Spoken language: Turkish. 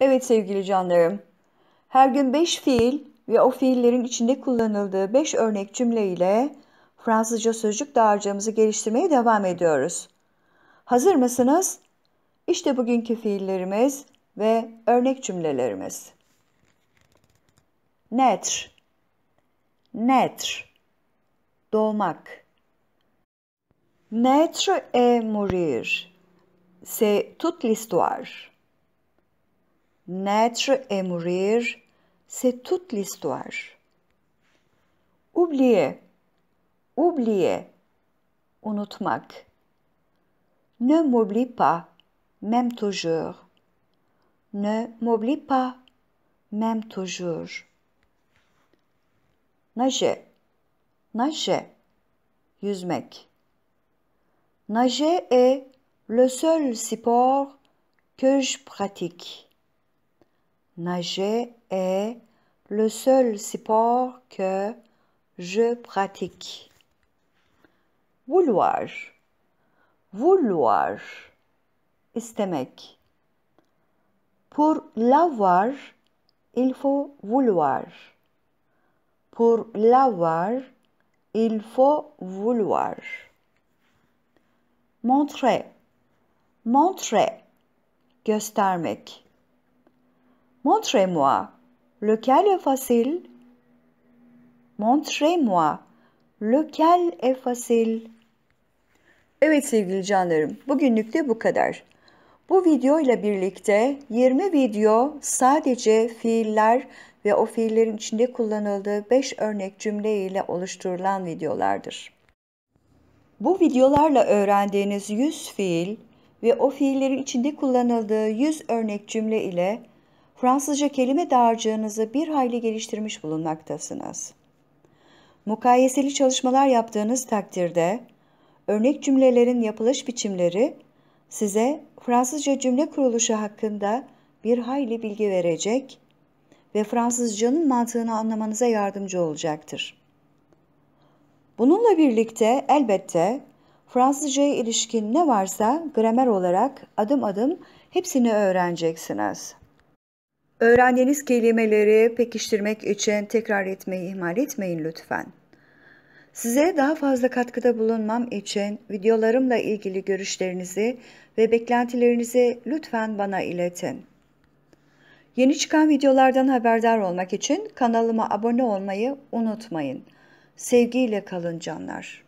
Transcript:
Evet sevgili canlarım. Her gün 5 fiil ve o fiillerin içinde kullanıldığı 5 örnek cümle ile Fransızca sözcük dağarcığımızı geliştirmeye devam ediyoruz. Hazır mısınız? İşte bugünkü fiillerimiz ve örnek cümlelerimiz. Netre Netre Doğmak Netre et mourir. C'est toute l'histoire. Naître et mourir, c'est toute l'histoire. Oublier, oublier, unutmak. Ne m'oublie pas, même toujours. Ne m'oublie pas, même toujours. Nager, nager, yüzmek. Nager est le seul sport que je pratique. Nager est le seul sport que je pratique. Vouloir. Vouloir. istemek. Pour l'avoir, il faut vouloir. Pour l'avoir, il faut vouloir. Montrer. Montrer. Göstermek. montre moi Lequel est facile? montre moi Lequel est facile? Evet sevgili canlarım, bugünlük de bu kadar. Bu video ile birlikte 20 video sadece fiiller ve o fiillerin içinde kullanıldığı 5 örnek cümle ile oluşturulan videolardır. Bu videolarla öğrendiğiniz 100 fiil ve o fiillerin içinde kullanıldığı 100 örnek cümle ile Fransızca kelime dağarcığınızı bir hayli geliştirmiş bulunmaktasınız. Mukayeseli çalışmalar yaptığınız takdirde örnek cümlelerin yapılış biçimleri size Fransızca cümle kuruluşu hakkında bir hayli bilgi verecek ve Fransızcanın mantığını anlamanıza yardımcı olacaktır. Bununla birlikte elbette Fransızcaya ilişkin ne varsa gramer olarak adım adım hepsini öğreneceksiniz. Öğrendiğiniz kelimeleri pekiştirmek için tekrar etmeyi ihmal etmeyin lütfen. Size daha fazla katkıda bulunmam için videolarımla ilgili görüşlerinizi ve beklentilerinizi lütfen bana iletin. Yeni çıkan videolardan haberdar olmak için kanalıma abone olmayı unutmayın. Sevgiyle kalın canlar.